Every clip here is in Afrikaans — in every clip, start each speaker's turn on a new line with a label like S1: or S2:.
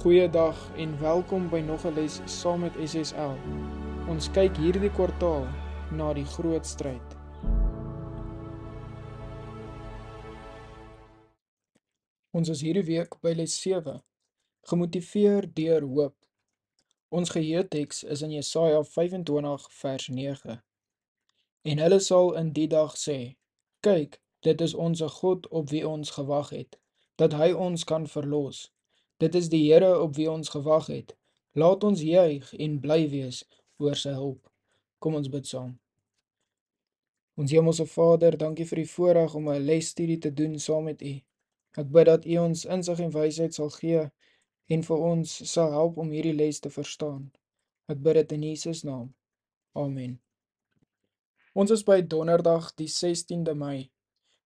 S1: Goeiedag en welkom by nog 'n les saam met SSL. Ons kyk hierdie kwartaal na die groot stryd. Ons is hierdie week by les 7. Gemotiveer deur hoop. Ons geheueteks is in Jesaja 25 vers 9. En hulle sal in die dag sê: "Kyk, dit is ons God op wie ons gewag het, dat hy ons kan verlos." Dit is die Here op wie ons gewag het. Laat ons juig en bly wees oor sy hulp. Kom ons bid saam. Ons Hemelse Vader, dankie vir die voorreg om 'n lesstudie te doen saam met U. Ek bid dat U ons insig en wysheid sal gee en vir ons sal help om hierdie les te verstaan. Ek bid dit in Jesus naam. Amen. Ons is by Donderdag die 16de Mei,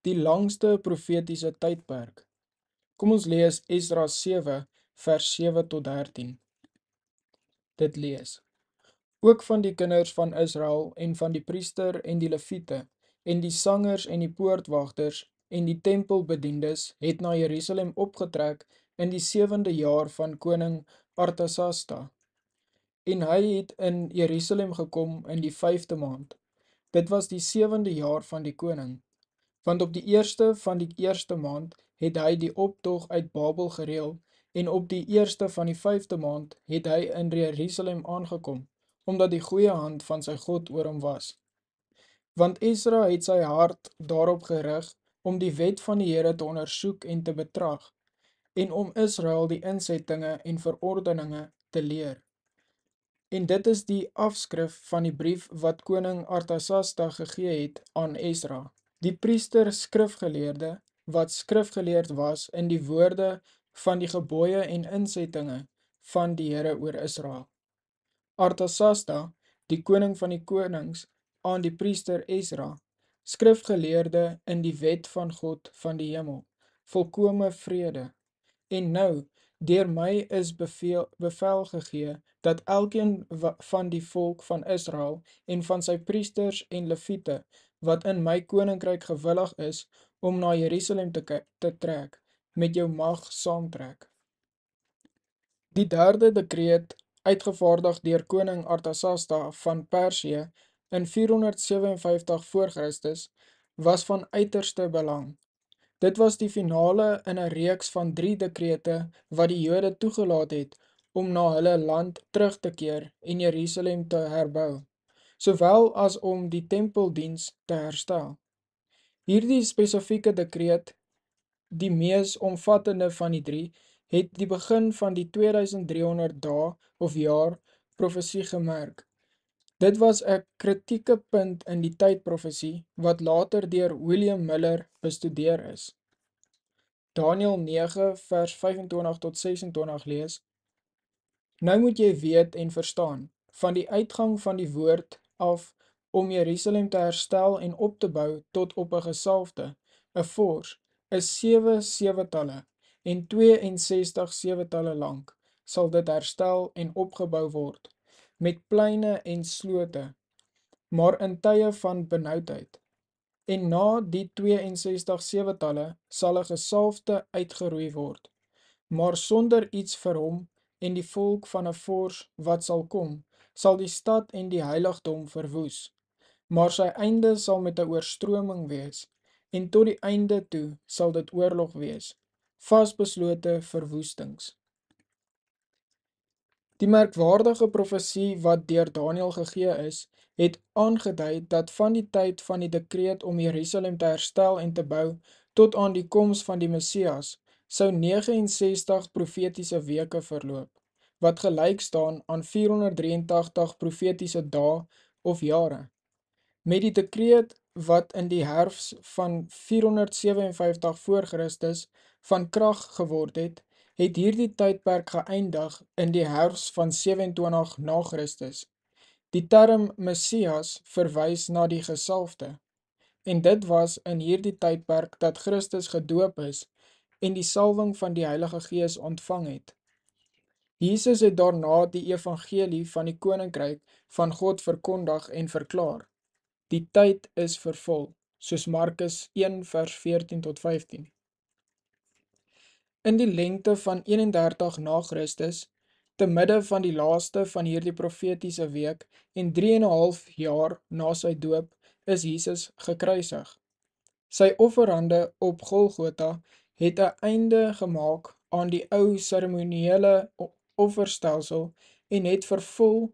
S1: die langste profetiese tydperk Kom ons lees Esdra 7 vers 7 tot 13. Dit lees: Ook van die kinders van Israel en van die priester en die leviete en die sangers en die poortwagters en die tempelbedieners het na Jerusalem opgetrek in die 7de jaar van koning Artasasta. En hy het in Jerusalem gekom in die 5de maand. Dit was die 7de jaar van die koning want op die eerste van die eerste maand het hy die optog uit Babel gereël en op die eerste van die vyfde maand het hy in Jerusalem aangekom omdat die goeie hand van sy God oor hom was want Esra het sy hart daarop gerig om die wet van die Here te ondersoek en te betrag en om Israel die insettinge en verordeninge te leer en dit is die afskrif van die brief wat koning Artasasta gegee het aan Esra die priester skrifgeleerde wat skrifgeleerd was in die woorde van die gebooie en insettinge van die Here oor Israel. Artasasta, die koning van die konings, aan die priester Ezra, skrifgeleerde in die wet van God van die hemel, volkome vrede. En nou, deur my is beveel, bevel gegee, dat elkeen van die volk van Israel en van sy priesters en leviete wat in my koninkryk gewillig is om na Jerusalem te te trek met jou mag saamtrek. Die derde dekreet uitgevaardig deur koning Artasasta van Persië in 457 voor Christus was van uiterste belang. Dit was die finale in 'n reeks van 3 dekrete wat die Jode toegelaat het om na hulle land terug te keer en Jerusalem te herbou sowel as om die tempeldiens te herstel. Hierdie spesifieke dekreet, die mees omvattende van die drie, het die begin van die 2300 dae of jaar profesie gemerk. Dit was 'n kritieke punt in die tydprofesie wat later deur William Miller bestudeer is. Daniel 9 vers 25 tot 26 lees: Nou moet jy weet en verstaan, van die uitgang van die woord af om Jerusalem te herstel en op te bou tot op 'n gesalfde, 'n fors, 'n sewe sewetalle en 62 sewetalle lank sal dit herstel en opgebou word met pleine en slote, maar in tye van benoudheid. En na die 62 sewetalle sal 'n gesalfde uitgeroei word, maar sonder iets vir hom en die volk van 'n fors wat sal kom sal die stad en die heiligdom verwoes, maar sy einde sal met die oorstroming wees, en tot die einde toe sal dit oorlog wees, vastbeslote verwoestings. Die merkwaardige profesie wat dier Daniel gegee is, het aangeduid dat van die tyd van die dekreet om Jerusalem te herstel en te bou, tot aan die komst van die Messias, sou 69 profetiese weke verloop wat gelyk staan aan 483 profetiese dae of jare. Met die dekreet wat in die herfs van 457 voor Christus van krag geword het, het hierdie tydperk geëindig in die herfs van 27 na Christus. Die term Messias verwys na die gesalfde en dit was in hierdie tydperk dat Christus gedoop is en die salving van die Heilige Gees ontvang het. Jesus het daarna die evangelie van die koninkryk van God verkondig en verklaar. Die tyd is vervul, soos Markus 1 vers 14 tot 15. In die lengte van 31 na Christus, te midde van die laaste van hierdie profetiese week en 3 en 'n half jaar na sy doop, is Jesus gekruisig. Sy offerande op Golgotha het 'n einde gemaak aan die ou seremonieele offerstelsel en het vervul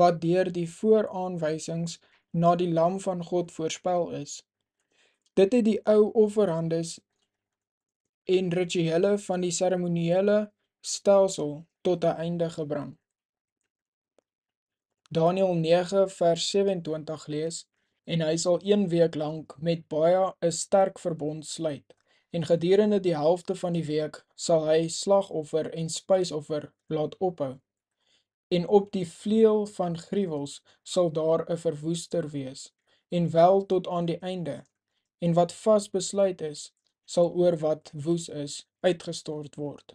S1: wat deur die vooraanwysings na die lam van God voorspel is. Dit het die ou offerhandes en rituele van die seremoniele stelsel tot 'n einde gebring. Daniel 9 vers 27 lees en hy sal 1 week lank met baie 'n sterk verbond sluit en gedurende die helfte van die week sal hy slagoffer en spysoffer laat ophou. En op die vleuel van gruwels sal daar 'n verwoester wees en wel tot aan die einde en wat vas besluit is sal oor wat woes is uitgestort word.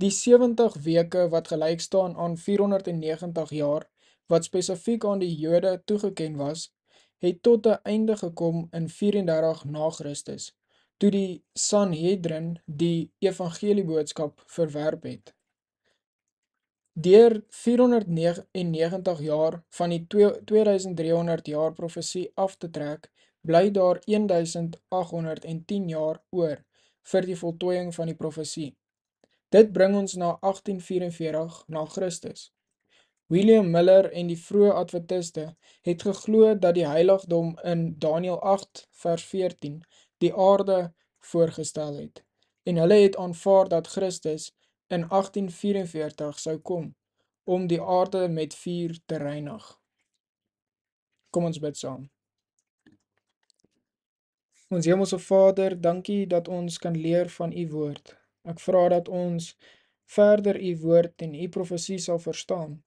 S1: Die 70 weke wat gelyk staan aan 490 jaar wat spesifiek aan die Jode toegeken was, het tot 'n einde gekom in 34 na Christus, toe die Sanhedrin die evangelieboodskap verwerp het. Deur 499 jaar van die 2300 jaar profesie af te trek, bly daar 1810 jaar oor vir die voltooiing van die profesie. Dit bring ons na 1844 na Christus. William Miller en die vroeë Adventiste het geglo dat die heiligdom in Daniel 8 vers 14 die aarde voorgestel het en hulle het aanvaar dat Christus in 1844 sou kom om die aarde met vuur te reinig. Kom ons bid saam. Ons Hemelse Vader, dankie dat ons kan leer van u woord. Ek vra dat ons verder u woord en u profesie sal verstaan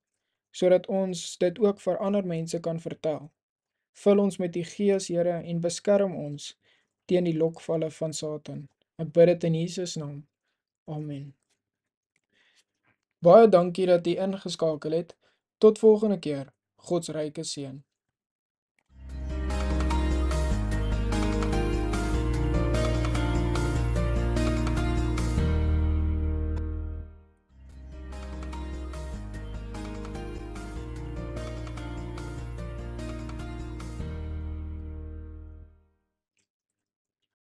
S1: sodat ons dit ook vir ander mense kan vertel. Vul ons met U Gees, Here, en beskerm ons teen die lokvalle van Satan. Ek bid dit in Jesus naam. Amen. Baie dankie dat u ingeskakel het. Tot volgende keer. God se ryke seën.